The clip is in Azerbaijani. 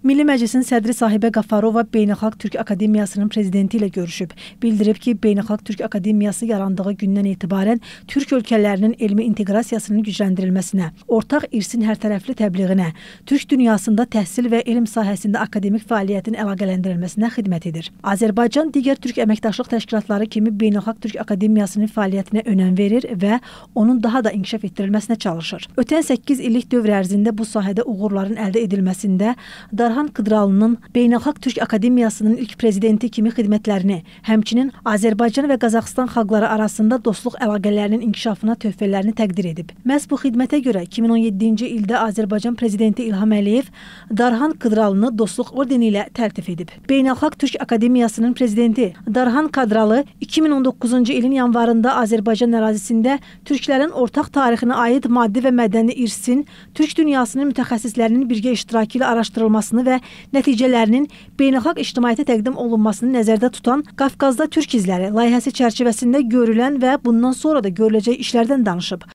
Milli Məclisin sədri Sahibə Qafarova Beynəlxalq Türk Akademiyasının prezidenti ilə görüşüb. Bildirib ki, Beynəlxalq Türk Akademiyası yarandığı gündən etibarən Türk ölkələrinin elmi inteqrasiyasının gücləndirilməsinə, ortaq irsin hərtərəfli təbliğinə, Türk dünyasında təhsil və elm sahəsində akademik fəaliyyətin əlaqələndirilməsinə xidmət edir. Azərbaycan digər Türk əməkdaşlıq təşkilatları kimi Beynəlxalq Türk Akademiyasının fəaliyyətinə önəm verir və onun daha da inkişaf etdirilməsinə çalışır. Ötən 8 illik dövr ərzində bu sahədə uğurların əldə edilməsində da Sərxan Qıdralının Beynəlxalq Türk Akademiyasının ilk prezidenti kimi xidmətlərini, həmçinin Azərbaycan və Qazaxıstan xalqları arasında dostluq əlaqələrinin inkişafına töhfələrini təqdir edib. Məhz bu xidmətə görə 2017-ci ildə Azərbaycan prezidenti İlham Əliyev Darhan Qıdralını Dostluq ordeni ilə təltif edib. Beynəlxalq Türk Akademiyasının prezidenti Darhan Qadralı 2019-cu ilin yanvarında Azərbaycan ərazisində türklərin ortaq tarixinə aid maddi və mədəni irsin, türk dünyasının mütəxəssislərinin birgə iştirakı ilə araşdırılmasını olmasını və nəticələrinin beynəlxalq ictimaiyyətə təqdim olunmasını nəzərdə tutan Qafqazda Türk izləri layihəsi çərçivəsində görülən və bundan sonra da görüləcək işlərdən danışıb.